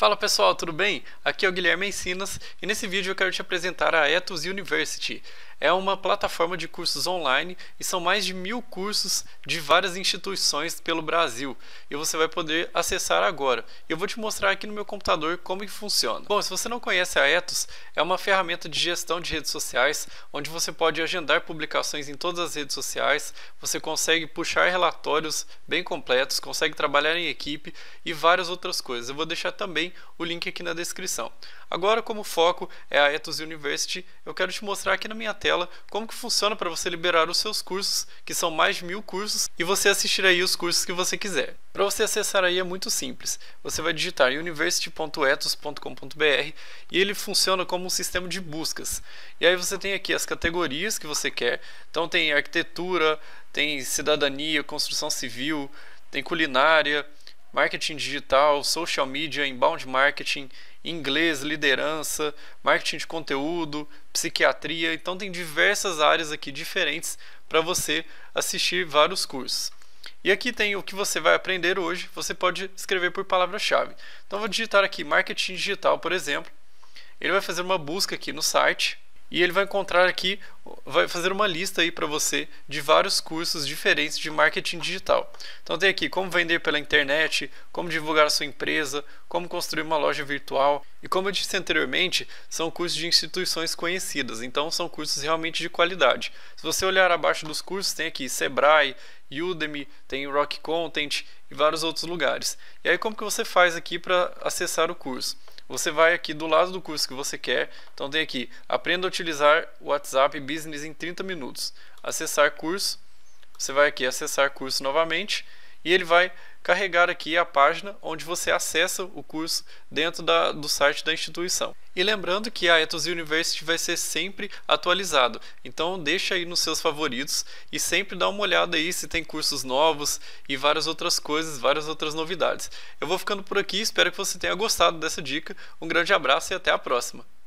Fala pessoal, tudo bem? Aqui é o Guilherme Ensinas e nesse vídeo eu quero te apresentar a Ethos University é uma plataforma de cursos online e são mais de mil cursos de várias instituições pelo Brasil e você vai poder acessar agora. Eu vou te mostrar aqui no meu computador como que funciona. Bom, se você não conhece a Etos, é uma ferramenta de gestão de redes sociais onde você pode agendar publicações em todas as redes sociais, você consegue puxar relatórios bem completos, consegue trabalhar em equipe e várias outras coisas. Eu vou deixar também o link aqui na descrição. Agora, como foco é a Etos University, eu quero te mostrar aqui na minha tela tela como que funciona para você liberar os seus cursos, que são mais de mil cursos, e você assistir aí os cursos que você quiser. Para você acessar aí é muito simples. Você vai digitar university.etos.com.br e ele funciona como um sistema de buscas. E aí você tem aqui as categorias que você quer. Então tem arquitetura, tem cidadania, construção civil, tem culinária, marketing digital, social media, inbound marketing, inglês, liderança, marketing de conteúdo, psiquiatria. Então tem diversas áreas aqui diferentes para você assistir vários cursos. E aqui tem o que você vai aprender hoje, você pode escrever por palavra-chave. Então vou digitar aqui marketing digital, por exemplo. Ele vai fazer uma busca aqui no site e ele vai encontrar aqui, vai fazer uma lista aí para você de vários cursos diferentes de marketing digital. Então tem aqui como vender pela internet, como divulgar a sua empresa, como construir uma loja virtual. E como eu disse anteriormente, são cursos de instituições conhecidas, então são cursos realmente de qualidade. Se você olhar abaixo dos cursos, tem aqui Sebrae, Udemy, tem Rock Content e vários outros lugares. E aí como que você faz aqui para acessar o curso? Você vai aqui do lado do curso que você quer. Então tem aqui, aprenda a utilizar o WhatsApp Business em 30 minutos. Acessar curso. Você vai aqui acessar curso novamente e ele vai carregar aqui a página onde você acessa o curso dentro da, do site da instituição. E lembrando que a Ethos University vai ser sempre atualizado, então deixa aí nos seus favoritos e sempre dá uma olhada aí se tem cursos novos e várias outras coisas, várias outras novidades. Eu vou ficando por aqui, espero que você tenha gostado dessa dica. Um grande abraço e até a próxima!